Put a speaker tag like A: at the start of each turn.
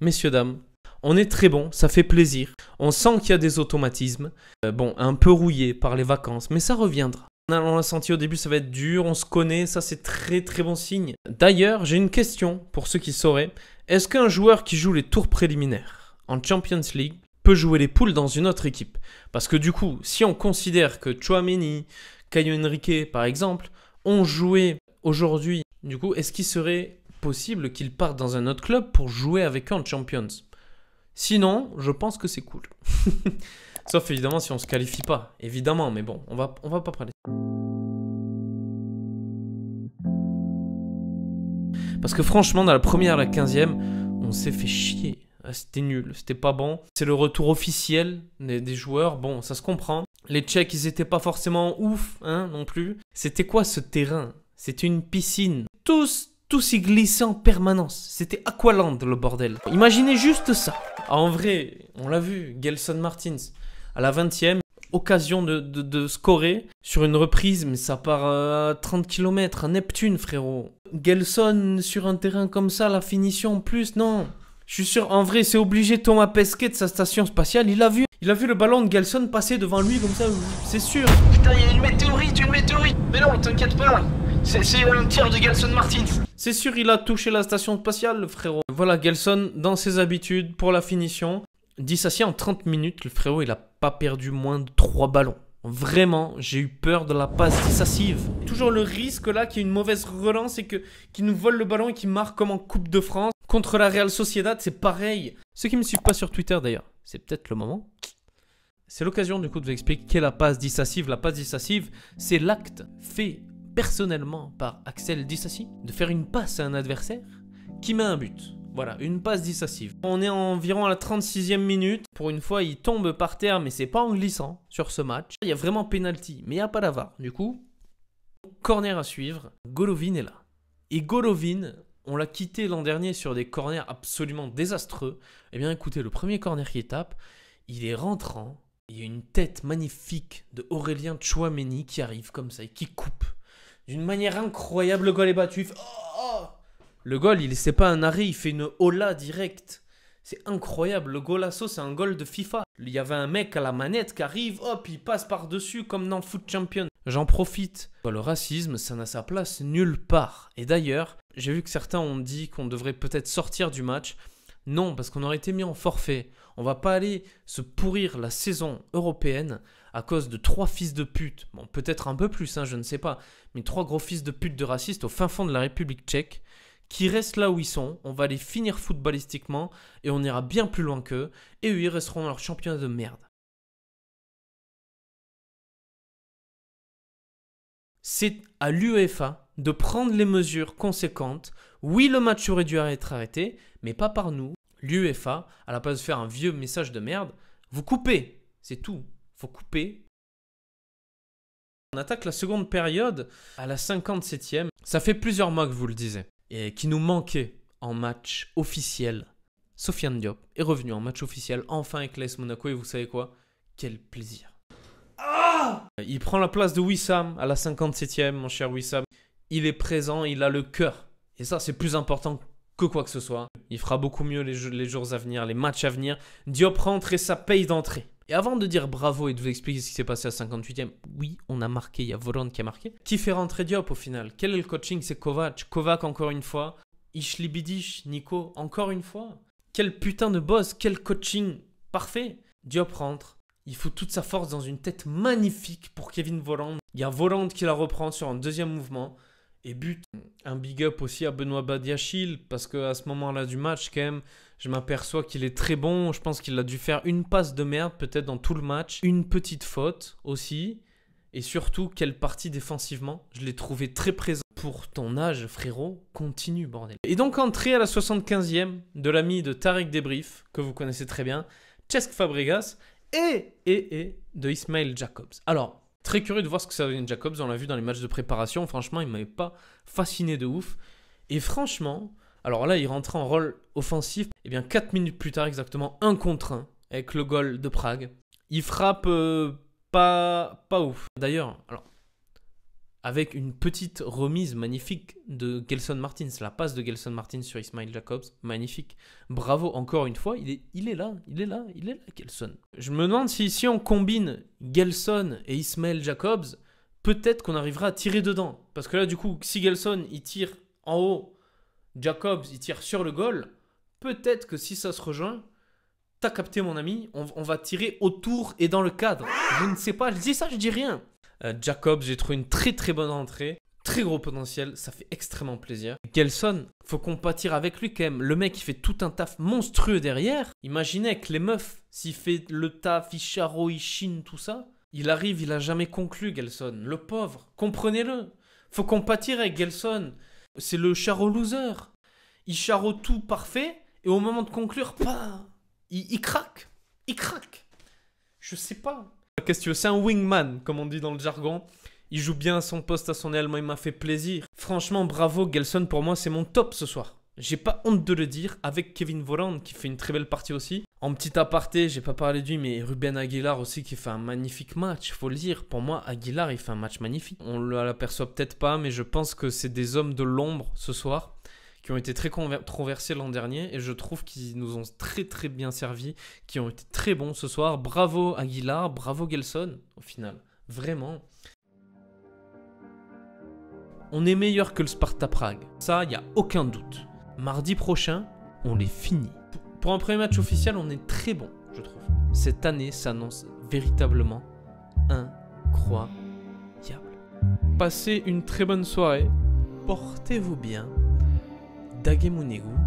A: Messieurs, dames, on est très bon, ça fait plaisir. On sent qu'il y a des automatismes. Euh, bon, un peu rouillé par les vacances, mais ça reviendra. On l'a senti au début, ça va être dur, on se connaît, ça c'est très très bon signe. D'ailleurs, j'ai une question pour ceux qui sauraient. Est-ce qu'un joueur qui joue les tours préliminaires en Champions League peut jouer les poules dans une autre équipe Parce que du coup, si on considère que Chouameni, Caio Henrique par exemple, ont joué aujourd'hui, du coup, est-ce qu'ils seraient possible qu'il parte dans un autre club pour jouer avec eux en Champions. Sinon, je pense que c'est cool. Sauf évidemment si on se qualifie pas, évidemment, mais bon, on va, on va pas parler. Parce que franchement, dans la première à la quinzième, on s'est fait chier. Ah, c'était nul, c'était pas bon. C'est le retour officiel des, joueurs, bon, ça se comprend. Les Tchèques, ils étaient pas forcément ouf, hein, non plus. C'était quoi ce terrain C'était une piscine. Tous tout s'y glissait en permanence. C'était Aqualand le bordel. Imaginez juste ça. Ah, en vrai, on l'a vu, Gelson Martins, à la 20 e occasion de, scorer sur une reprise, mais ça part euh, à 30 km, à Neptune, frérot. Gelson sur un terrain comme ça, la finition en plus, non. Je suis sûr, en vrai, c'est obligé Thomas Pesquet de sa station spatiale, il a vu. Il a vu le ballon de Gelson passer devant lui comme ça, c'est sûr. Putain, il y a une météorite, une météorite Mais non, t'inquiète pas, c'est un tir de Gelson Martins. C'est sûr, il a touché la station spatiale, le frérot. Voilà, Gelson, dans ses habitudes, pour la finition. Dissassi en 30 minutes, le frérot, il a pas perdu moins de 3 ballons. Vraiment, j'ai eu peur de la passe dissassive. Toujours le risque là qu'il y ait une mauvaise relance et que qu'il nous vole le ballon et qu'il marque comme en Coupe de France. Contre la Real Sociedad, c'est pareil. Ceux qui me suivent pas sur Twitter d'ailleurs, c'est peut-être le moment. C'est l'occasion du coup de vous expliquer la passe dissassive. La passe dissassive, c'est l'acte fait personnellement par Axel Disassi de faire une passe à un adversaire qui met un but. Voilà, une passe dissassive. On est environ à la 36e minute. Pour une fois, il tombe par terre, mais c'est pas en glissant sur ce match. Il y a vraiment pénalty mais il n'y a pas d'avare. Du coup, corner à suivre. Golovin est là. Et Golovin, on l'a quitté l'an dernier sur des corners absolument désastreux. Eh bien, écoutez, le premier corner qui tape, il est rentrant. Il y a une tête magnifique de Aurélien Chouameni qui arrive comme ça et qui coupe d'une manière incroyable. Le goal est battu. Oh, oh, le goal, il c'est pas un arrêt, il fait une hola directe. C'est incroyable. Le assaut, c'est un goal de FIFA. Il y avait un mec à la manette qui arrive, hop, il passe par-dessus comme dans Foot Champion. J'en profite. Bah, le racisme, ça n'a sa place nulle part. Et d'ailleurs, j'ai vu que certains ont dit qu'on devrait peut-être sortir du match. Non, parce qu'on aurait été mis en forfait. On va pas aller se pourrir la saison européenne à cause de trois fils de pute, bon peut-être un peu plus, hein, je ne sais pas, mais trois gros fils de pute de racistes au fin fond de la République tchèque, qui restent là où ils sont, on va les finir footballistiquement, et on ira bien plus loin qu'eux, et eux, ils resteront dans leur championnat de merde. C'est à l'UEFA de prendre les mesures conséquentes. Oui, le match aurait dû être arrêté, mais pas par nous. L'UEFA, à la place de faire un vieux message de merde, vous coupez, c'est tout couper. On attaque la seconde période à la 57e. Ça fait plusieurs mois que vous le disiez. Et qui nous manquait en match officiel. Sofiane Diop est revenu en match officiel enfin avec l'AS Monaco et vous savez quoi Quel plaisir. Ah il prend la place de Wissam à la 57e, mon cher Wissam. Il est présent, il a le cœur. Et ça, c'est plus important que quoi que ce soit. Il fera beaucoup mieux les, les jours à venir, les matchs à venir. Diop rentre et ça paye d'entrée. Et avant de dire bravo et de vous expliquer ce qui s'est passé à 58e, oui, on a marqué, il y a Voland qui a marqué. Qui fait rentrer Diop au final Quel est le coaching C'est Kovac. Kovac encore une fois. Ishlibidish, Nico, encore une fois. Quel putain de boss, quel coaching parfait. Diop rentre. Il faut toute sa force dans une tête magnifique pour Kevin Voland. Il y a Voland qui la reprend sur un deuxième mouvement et but. Un big up aussi à Benoît Badiachil, parce qu'à ce moment-là du match, quand je m'aperçois qu'il est très bon. Je pense qu'il a dû faire une passe de merde, peut-être dans tout le match. Une petite faute aussi. Et surtout, quelle partie défensivement Je l'ai trouvé très présent. Pour ton âge, frérot, continue, bordel. Et donc, entrée à la 75e de l'ami de Tarek Debrief, que vous connaissez très bien, Chesk Fabregas, et, et, et de Ismail Jacobs. Alors, Très curieux de voir ce que ça donne Jacobs. On l'a vu dans les matchs de préparation. Franchement, il m'avait pas fasciné de ouf. Et franchement, alors là, il rentre en rôle offensif. Et eh bien, 4 minutes plus tard, exactement, un contre 1 avec le goal de Prague. Il frappe euh, pas, pas ouf. D'ailleurs, alors avec une petite remise magnifique de Gelson Martins, la passe de Gelson Martins sur Ismail Jacobs, magnifique. Bravo encore une fois, il est, là, il est là, il est là, Gelson. Je me demande si, si on combine Gelson et Ismail Jacobs, peut-être qu'on arrivera à tirer dedans. Parce que là, du coup, si Gelson, il tire en haut, Jacobs, il tire sur le goal, peut-être que si ça se rejoint, t'as capté mon ami, on va tirer autour et dans le cadre. Je ne sais pas, je dis ça, je dis rien. Euh, Jacob, j'ai trouvé une très très bonne entrée, Très gros potentiel, ça fait extrêmement plaisir. Gelson, faut compatir avec lui quand même. Le mec, il fait tout un taf monstrueux derrière. Imaginez que les meufs, s'il fait le taf, il chine tout ça, il arrive, il a jamais conclu, Gelson. Le pauvre, comprenez-le. Faut compatir avec Gelson. C'est le charo loser. Il charo tout parfait, et au moment de conclure, pas il craque. Il craque. Je sais pas que C'est un wingman, comme on dit dans le jargon. Il joue bien son poste à son élément il m'a fait plaisir. Franchement, bravo Gelson, pour moi c'est mon top ce soir. J'ai pas honte de le dire, avec Kevin Voland qui fait une très belle partie aussi. En petit aparté, j'ai pas parlé de lui, mais Ruben Aguilar aussi qui fait un magnifique match, faut le dire. Pour moi, Aguilar il fait un match magnifique. On l'aperçoit peut-être pas, mais je pense que c'est des hommes de l'ombre ce soir qui ont été très controversés l'an dernier et je trouve qu'ils nous ont très très bien servi, qui ont été très bons ce soir. Bravo Aguilar, bravo Gelson au final, vraiment. On est meilleur que le Sparta Prague, ça il n'y a aucun doute. Mardi prochain, on les finit. Pour un premier match officiel, on est très bon, je trouve. Cette année s'annonce véritablement incroyable. Passez une très bonne soirée, portez-vous bien. Dagemonegu